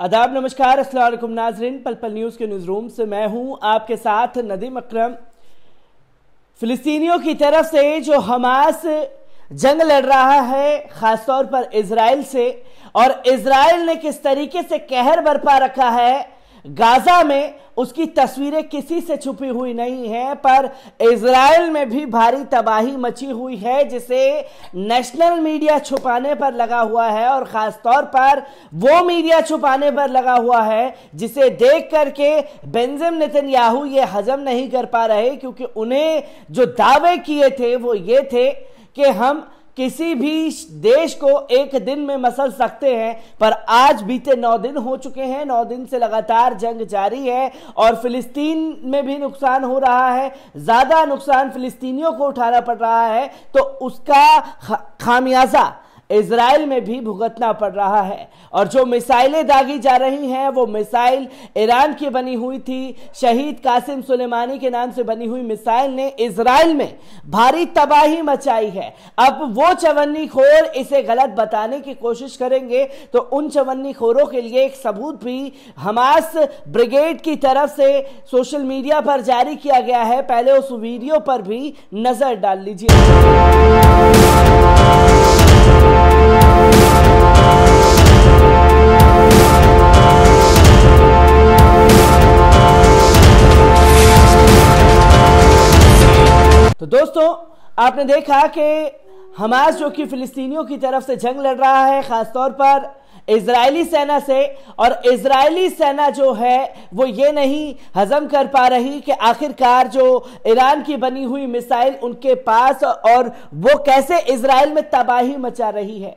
आदाब नमस्कार असलम नाजरीन पल पल न्यूज़ के न्यूज़ रूम से मैं हूँ आपके साथ नदीम अक्रम फ़िलिस्तीनियों की तरफ से जो हमास जंग लड़ रहा है ख़ासतौर पर इसराइल से और इसराइल ने किस तरीके से कहर बरपा रखा है गाजा में उसकी तस्वीरें किसी से छुपी हुई नहीं है पर इसराइल में भी भारी तबाही मची हुई है जिसे नेशनल मीडिया छुपाने पर लगा हुआ है और ख़ासतौर पर वो मीडिया छुपाने पर लगा हुआ है जिसे देख करके बेंजम नितिन याहू ये हजम नहीं कर पा रहे क्योंकि उन्हें जो दावे किए थे वो ये थे कि हम किसी भी देश को एक दिन में मसल सकते हैं पर आज बीते नौ दिन हो चुके हैं नौ दिन से लगातार जंग जारी है और फिलिस्तीन में भी नुकसान हो रहा है ज़्यादा नुकसान फिलिस्तीनियों को उठाना पड़ रहा है तो उसका खामियाजा इसराइल में भी भुगतना पड़ रहा है और जो मिसाइलें दागी जा रही हैं वो मिसाइल ईरान की बनी हुई थी शहीद कासिम सुलेमानी के नाम से बनी हुई मिसाइल ने इसराइल में भारी तबाही मचाई है अब वो चवन्नी खोर इसे गलत बताने की कोशिश करेंगे तो उन चवन्नी खोरों के लिए एक सबूत भी हमास ब्रिगेड की तरफ से सोशल मीडिया पर जारी किया गया है पहले उस वीडियो पर भी नजर डाल लीजिए तो दोस्तों आपने देखा कि हमास जो कि फिलिस्तीनियों की तरफ से जंग लड़ रहा है ख़ासतौर पर इसराइली सेना से और इसराइली सेना जो है वो ये नहीं हजम कर पा रही कि आखिरकार जो ईरान की बनी हुई मिसाइल उनके पास और वो कैसे इसराइल में तबाही मचा रही है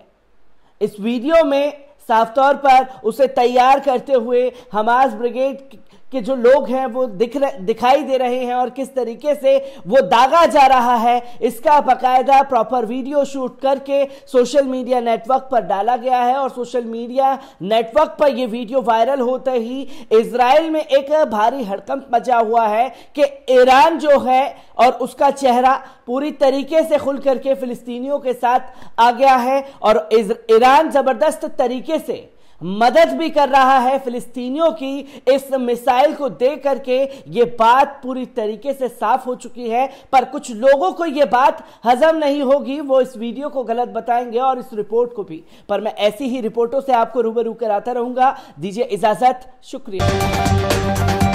इस वीडियो में साफ तौर पर उसे तैयार करते हुए हमास ब्रिगेड कि जो लोग हैं वो दिख रहे दिखाई दे रहे हैं और किस तरीके से वो दागा जा रहा है इसका बाकायदा प्रॉपर वीडियो शूट करके सोशल मीडिया नेटवर्क पर डाला गया है और सोशल मीडिया नेटवर्क पर यह वीडियो वायरल होते ही इसराइल में एक भारी हड़कंप मचा हुआ है कि ईरान जो है और उसका चेहरा पूरी तरीके से खुल करके फिलिस्तीनियों के साथ आ गया है और ईरान जबरदस्त तरीके से मदद भी कर रहा है फिलिस्तीनियों की इस मिसाइल को दे करके ये बात पूरी तरीके से साफ हो चुकी है पर कुछ लोगों को ये बात हजम नहीं होगी वो इस वीडियो को गलत बताएंगे और इस रिपोर्ट को भी पर मैं ऐसी ही रिपोर्टों से आपको रूबरू कराता रहूंगा दीजिए इजाजत शुक्रिया